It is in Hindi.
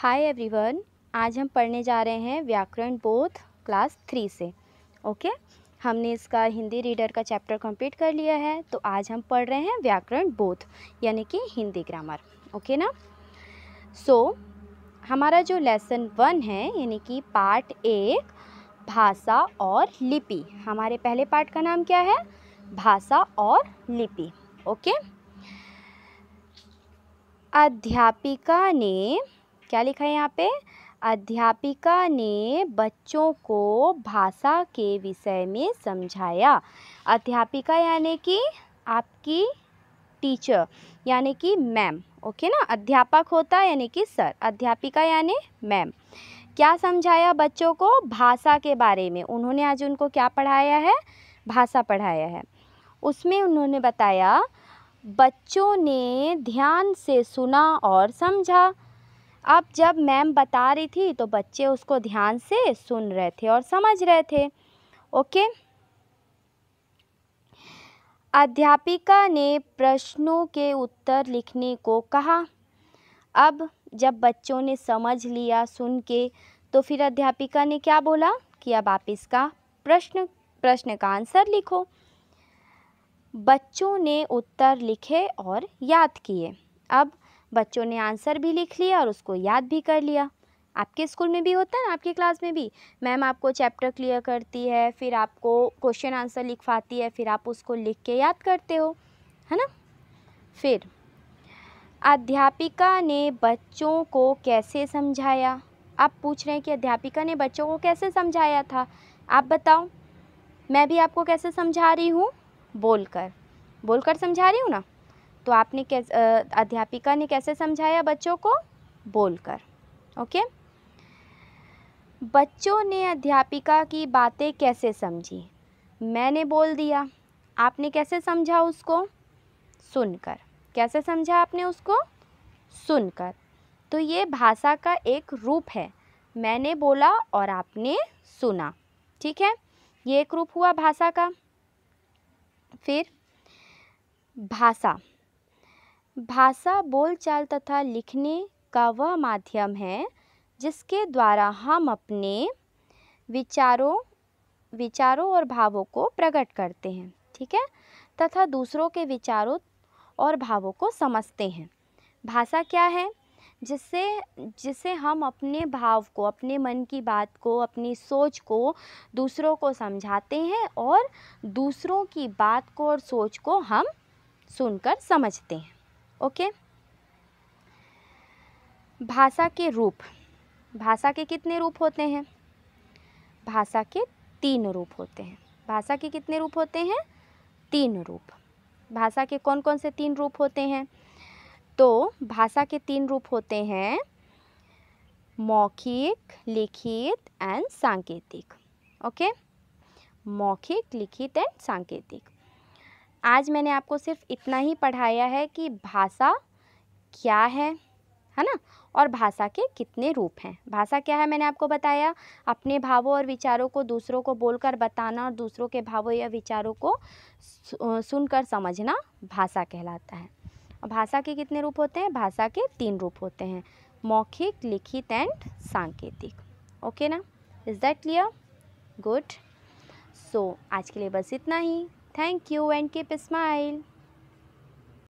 हाय एवरीवन आज हम पढ़ने जा रहे हैं व्याकरण बोध क्लास थ्री से ओके हमने इसका हिंदी रीडर का चैप्टर कंप्लीट कर लिया है तो आज हम पढ़ रहे हैं व्याकरण बोध यानी कि हिंदी ग्रामर ओके ना सो so, हमारा जो लेसन वन है यानी कि पार्ट एक भाषा और लिपि हमारे पहले पार्ट का नाम क्या है भाषा और लिपि ओके अध्यापिका ने क्या लिखा है यहाँ पे अध्यापिका ने बच्चों को भाषा के विषय में समझाया अध्यापिका यानी कि आपकी टीचर यानी कि मैम ओके ना अध्यापक होता है यानी कि सर अध्यापिका यानी मैम क्या समझाया बच्चों को भाषा के बारे में उन्होंने आज उनको क्या पढ़ाया है भाषा पढ़ाया है उसमें उन्होंने बताया बच्चों ने ध्यान से सुना और समझा अब जब मैम बता रही थी तो बच्चे उसको ध्यान से सुन रहे थे और समझ रहे थे ओके अध्यापिका ने प्रश्नों के उत्तर लिखने को कहा अब जब बच्चों ने समझ लिया सुन के तो फिर अध्यापिका ने क्या बोला कि अब आप इसका प्रश्न प्रश्न का आंसर लिखो बच्चों ने उत्तर लिखे और याद किए अब बच्चों ने आंसर भी लिख लिया और उसको याद भी कर लिया आपके स्कूल में भी होता है ना आपके क्लास में भी मैम आपको चैप्टर क्लियर करती है फिर आपको क्वेश्चन आंसर लिखवाती है फिर आप उसको लिख के याद करते हो है ना फिर अध्यापिका ने बच्चों को कैसे समझाया आप पूछ रहे हैं कि अध्यापिका ने बच्चों को कैसे समझाया था आप बताओ मैं भी आपको कैसे समझा रही हूँ बोलकर बोलकर समझा रही हूँ ना तो आपने कैसे अध्यापिका ने कैसे समझाया बच्चों को बोलकर ओके बच्चों ने अध्यापिका की बातें कैसे समझी मैंने बोल दिया आपने कैसे समझा उसको सुनकर कैसे समझा आपने उसको सुनकर तो ये भाषा का एक रूप है मैंने बोला और आपने सुना ठीक है ये एक रूप हुआ भाषा का फिर भाषा भाषा बोलचाल तथा लिखने का वह माध्यम है जिसके द्वारा हम अपने विचारों विचारों और भावों को प्रकट करते हैं ठीक है तथा दूसरों के विचारों और भावों को समझते हैं भाषा क्या है जिससे जिससे हम अपने भाव को अपने मन की बात को अपनी सोच को दूसरों को समझाते हैं और दूसरों की बात को और सोच को हम सुनकर समझते हैं ओके भाषा के रूप भाषा के कितने रूप होते हैं भाषा के तीन रूप होते हैं भाषा के कितने रूप होते हैं तीन रूप भाषा के कौन कौन से तीन रूप होते हैं तो भाषा के तीन रूप होते हैं मौखिक लिखित एंड सांकेतिक ओके मौखिक लिखित एंड सांकेतिक आज मैंने आपको सिर्फ इतना ही पढ़ाया है कि भाषा क्या है है ना और भाषा के कितने रूप हैं भाषा क्या है मैंने आपको बताया अपने भावों और विचारों को दूसरों को बोलकर बताना और दूसरों के भावों या विचारों को सुनकर समझना भाषा कहलाता है भाषा के कितने रूप होते हैं भाषा के तीन रूप होते हैं मौखिक लिखित एंड सांकेतिक ओके ना is that clear good so आज के लिए बस इतना ही Thank you and keep a smile.